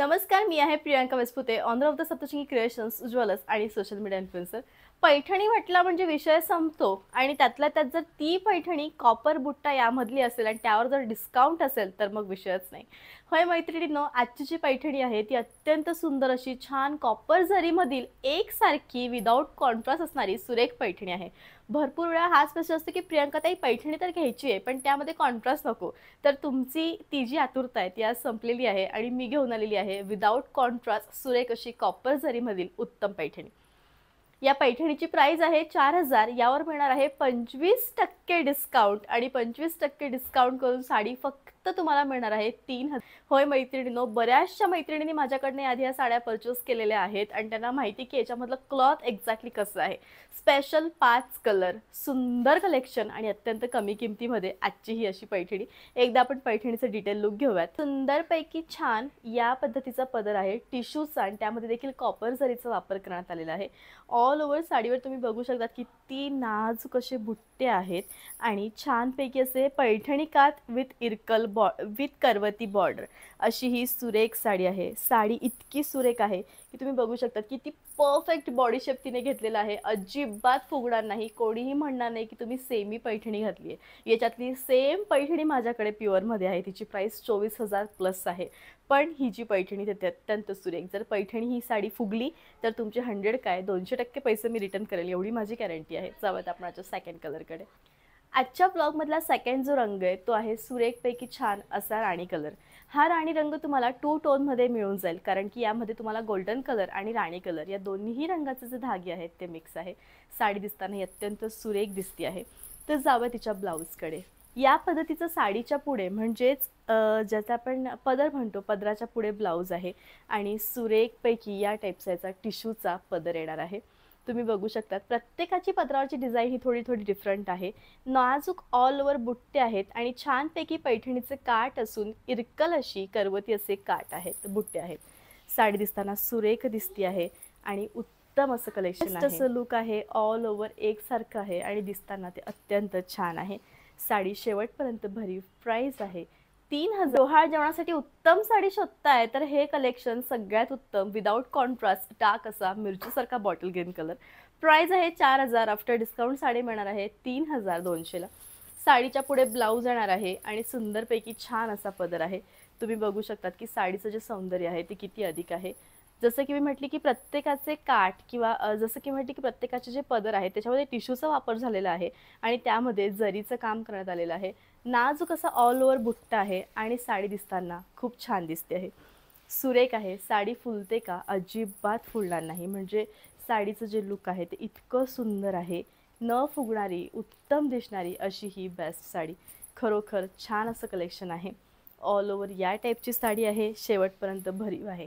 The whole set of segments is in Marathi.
नमस्कार मी आहे Priyanka Vasapute owner of the Saptashrungi creations उज्ज्वलच आणि सोशल मीडिया इन्फ्लुएन्सर पैठणी म्हटला म्हणजे विषय संपतो आणि त्यातल्या त्यात जर ती पैठणी कॉपर बुट्टा यामधली असेल आणि त्यावर जर डिस्काउंट असेल तर मग विषयच नाही होय मैत्रिणींनो आजची जी पैठणी आहे ती अत्यंत सुंदर अशी छान कॉपर झरीमधील एकसारखी विदाऊट कॉन्ट्रास्ट असणारी सुरेख पैठणी आहे भरपूर वेळा हाच प्रश्न असतो की प्रियंकाताई पैठणी तर घ्यायची आहे पण त्यामध्ये कॉन्ट्रास्ट नको तर तुमची ती जी आतुरता आहे ती आज संपलेली आहे आणि मी घेऊन आलेली आहे विदाऊट कॉन्ट्रास्ट सुरेख अशी कॉपर झरीमधील उत्तम पैठणी या पैठणीची प्राइस आहे चार हजार यावर मिळणार आहे पंचवीस टक्के डिस्काउंट आणि पंचवीस टक्के डिस्काउंट करून साडी फक्त तुम्हाला मिळणार आहे तीन होय मैत्रिणीनो बऱ्याचशा मैत्रिणींनी माझ्याकडनं आधी या साड्या परचेस केलेल्या आहेत आणि त्यांना माहिती की याच्यामधलं क्लॉथ एक्झॅक्टली कसं आहे स्पेशल पाच कलर सुंदर कलेक्शन आणि अत्यंत कमी किमतीमध्ये आजची ही अशी पैठणी एकदा आपण पैठणीचं डिटेल लुक घेऊयात सुंदरपैकी छान या पद्धतीचा पदर आहे टिश्यूचा आणि त्यामध्ये देखील कॉपर झरीचा वापर करण्यात आलेला आहे ऑल ओव्हर साडीवर तुम्ही बघू शकता किती नाजूक असे बुट्टे आहेत आणि छानपैकी असे पैठणी कात विथ इरकल बॉ विथ करवती बॉर्डर अशी ही सुरेख साडी आहे साडी इतकी सुरेख आहे की तुम्ही बघू शकता की ती परफेक्ट बॉडी शेप तिने घेतलेला आहे अजिबात फुगणार नाही कोणीही म्हणणार नाही की तुम्ही सेमी पैठणी घातली आहे याच्यातली सेम पैठणी माझ्याकडे प्युअरमध्ये आहे तिची प्राईस चोवीस हजार प्लस आहे पण ही जी पैठणी ते अत्यंत सुरेख जर पैठणी ही साडी फुगली तर तुमचे हंड्रेड काय दोनशे टक्के पैसे मी रिटर्न करेल एवढी माझी गॅरंटी आहे जावत आपण सेकंड कलरकडे आजच्या ब्लॉगमधला सेकंड जो रंग आहे तो आहे सुरेखपैकी छान असा राणी कलर हा राणी रंग तुम्हाला टू टोनमध्ये मिळून जाईल कारण की यामध्ये तुम्हाला गोल्डन कलर आणि राणी कलर या दोन्हीही रंगाचे जे धागे आहेत ते मिक्स आहे साडी दिसताना ही अत्यंत सुरेख दिसते आहे तर जावं तिच्या ब्लाऊजकडे या पद्धतीचं साडीच्या पुढे म्हणजेच ज्याचा आपण पदर म्हणतो पदराच्या पुढे ब्लाऊज आहे आणि सुरेखपैकी या टाईपचा याचा टिश्यूचा पदर येणार आहे तुम्ही बघू शकतात प्रत्येकाची पत्रावरची डिझाईन ही थोडी थोडी डिफरंट आहे नाजूक ऑल ओव्हर बुट्टे आहेत आणि छानपैकी पैठणीचे काट असून इरकल अशी करवती असे काट आहेत बुट्टे आहेत साडी दिसताना सुरेख दिसती आहे आणि उत्तम असं कलेक्शन असं लुक आहे ऑल ओव्हर एकसारखं आहे आणि दिसताना ते अत्यंत छान आहे साडी शेवटपर्यंत भरीव प्राईस आहे तीन हजार जोहाळ जेवणासाठी उत्तम साडी शोधताय तर हे कलेक्शन सगळ्यात उत्तम विदाउट कॉन्ट्रास्ट डार्क असा मिरचीसारखा बॉटल ग्रीन कलर प्राइस आहे चार हजार आफ्टर डिस्काउंट साडी मिळणार आहे तीन हजार दोनशेला साडीच्या पुढे ब्लाऊज येणार आहे आणि सुंदरपैकी छान असा पदर आहे तुम्ही बघू शकतात की साडीचं जे सौंदर्य आहे ते किती अधिक आहे जसं की मी म्हटली की प्रत्येकाचे काठ किंवा जसं की म्हटली की प्रत्येकाचे जे पदर आहे त्याच्यामध्ये टिश्यूचा वापर झालेला आहे आणि त्यामध्ये जरीचं काम करण्यात आलेलं आहे नाजूक असा ऑल ओव्हर बुट्टा आहे आणि साडी दिसताना खूप छान दिसते आहे सुरेख आहे साडी फुलते का अजिबात फुलणार नाही म्हणजे साडीचं जे लुक आहे ते इतकं सुंदर आहे न फुगणारी उत्तम दिसणारी अशी ही बेस्ट साडी खरोखर छान असं कलेक्शन आहे ऑल ओव्हर या टाईपची साडी आहे शेवटपर्यंत भरीव आहे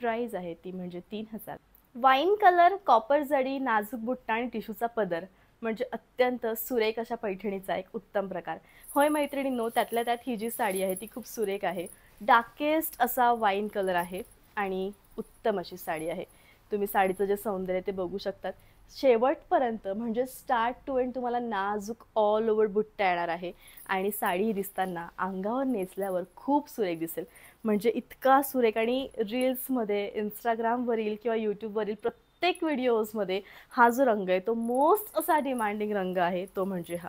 प्राईज आहे ती म्हणजे तीन हजार वाईन कलर कॉपर जडी नाजूक बुट्टा आणि टिशूचा पदर म्हणजे अत्यंत सुरेख अशा पैठणीचा एक उत्तम प्रकार होय मैत्रिणींनो त्यातल्या त्यात ही जी साडी आहे ती खूप सुरेख आहे डार्केस्ट असा वाईन कलर आहे आणि उत्तम अशी साडी आहे तुम्ही साडीचं जे सौंदर्य ते बघू शकतात शेवटपर्यंत म्हणजे स्टार्ट टू एंड तुम्हाला नाजूक ऑल ओव्हर बुट्टा येणार आहे आणि साडी दिसताना अंगावर नेसल्यावर खूप सुरेख दिसेल म्हणजे इतका सुरेख आणि रील्समध्ये इंस्टाग्रामवरील किंवा यूट्यूबवरील प्रत्येक व्हिडिओजमध्ये हा जो रंग आहे तो मोस्ट असा डिमांडिंग रंग आहे तो म्हणजे हा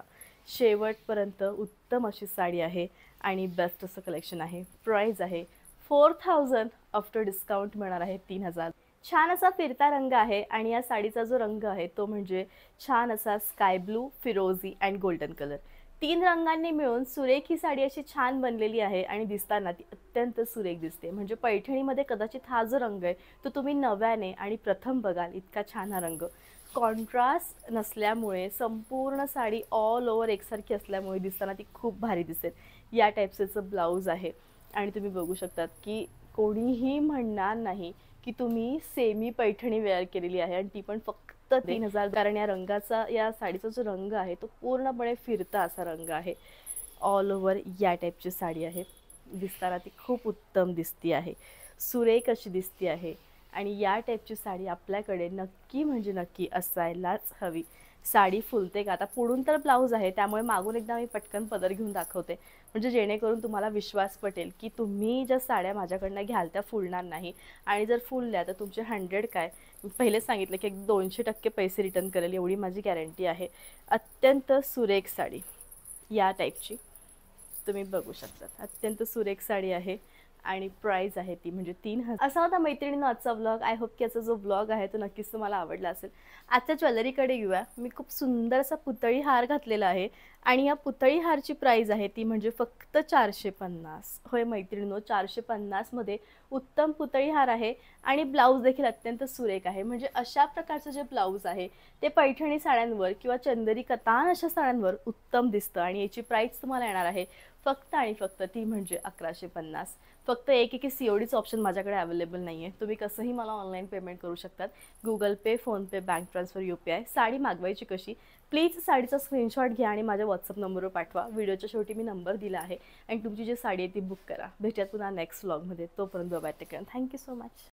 शेवटपर्यंत उत्तम अशी साडी आहे आणि बेस्ट असं कलेक्शन आहे प्राईज आहे फोर थाउजंड आफ्टर डिस्काउंट मिळणार आहे तीन हजार छान असा फिरता रंग आहे आणि या साडीचा जो रंग आहे तो म्हणजे छान असा स्काय ब्लू फिरोजी अँड गोल्डन कलर तीन रंगांनी मिळून सुरेख ही साडी अशी छान बनलेली आहे आणि दिसताना ती अत्यंत सुरेख दिसते म्हणजे पैठणीमध्ये कदाचित हा जो रंग आहे तो तुम्ही नव्याने आणि प्रथम बघाल इतका छान हा रंग कॉन्ट्रास्ट नसल्यामुळे संपूर्ण साडी ऑल ओव्हर एकसारखी असल्यामुळे दिसताना ती खूप भारी दिसेल या टाईपचं ब्लाऊज आहे आणि तुम्ही बघू शकतात की कोणीही म्हणणार नाही की तुम्ही सेमी पैठणी वेअर केलेली आहे आणि ती पण फक्त तीन हजार कारण या रंगाचा या साडीचा जो रंग आहे तो पूर्णपणे फिरता असा रंग आहे ऑल ओव्हर या टाईपची साडी आहे दिसताना ती खूप उत्तम दिसती आहे सुरेख अशी दिसती आहे आणि या टाईपची साडी आपल्याकडे नक्की म्हणजे नक्की असायलाच हवी साडी फुलते का आता पुढून तर ब्लाऊज आहे त्यामुळे मागून एकदा मी पटकन पदर घेऊन दाखवते म्हणजे जेणेकरून तुम्हाला विश्वास पटेल की तुम्ही ज्या साड्या माझ्याकडनं घ्याल त्या फुलणार नाही आणि जर फुलल्या तर तुमचे हंड्रेड काय पहिलेच सांगितलं की एक दोनशे टक्के पैसे रिटर्न करेल एवढी माझी गॅरंटी आहे अत्यंत सुरेख साडी या टाईपची तुम्ही बघू शकता अत्यंत सुरेख साडी आहे आणि प्राईज आहे ती म्हणजे तीन हजार असा होता मैत्रिणीनं आजचा ब्लॉग आय होप की याचा जो ब्लॉग आहे तो नक्कीच तुम्हाला आवडला असेल आजच्या ज्वेलरीकडे येऊया मी खूप सुंदर असा पुतळी हार घातलेला आहे आणि या पुतळी हारची प्राईज आहे ती म्हणजे फक्त चारशे पन्नास होय मैत्रिणीनो चारशे पन्नासमध्ये उत्तम पुतळी हार आहे आणि ब्लाऊज देखील अत्यंत सुरेख आहे म्हणजे अशा प्रकारचं जे ब्लाऊज आहे ते पैठणी साड्यांवर किंवा चंदरी कतान अशा साड्यांवर उत्तम दिसतं आणि याची प्राईज तुम्हाला येणार आहे फक्त आणि फक्त ती म्हणजे अकराशे पन्नास फक्त एक एक सी ओडीचं ऑप्शन माझ्याकडे अवेलेबल नाही आहे तुम्ही कसंही मला ऑनलाईन पेमेंट करू शकतात Google Pay PhonePe bank transfer U P I sari मागवायची कशी प्लीज साडीचा स्क्रीनशॉट घ्या आणि माझ्या व्हॉट्सअप नंबरवर पाठवा व्हिडिओच्या शेवटी मी नंबर दिला आहे आणि तुमची जी साडी आहे ती बुक करा भेटूयात पुन्हा नेक्स्ट व्लॉगमध्ये तोपर्यंत bye take thank you so much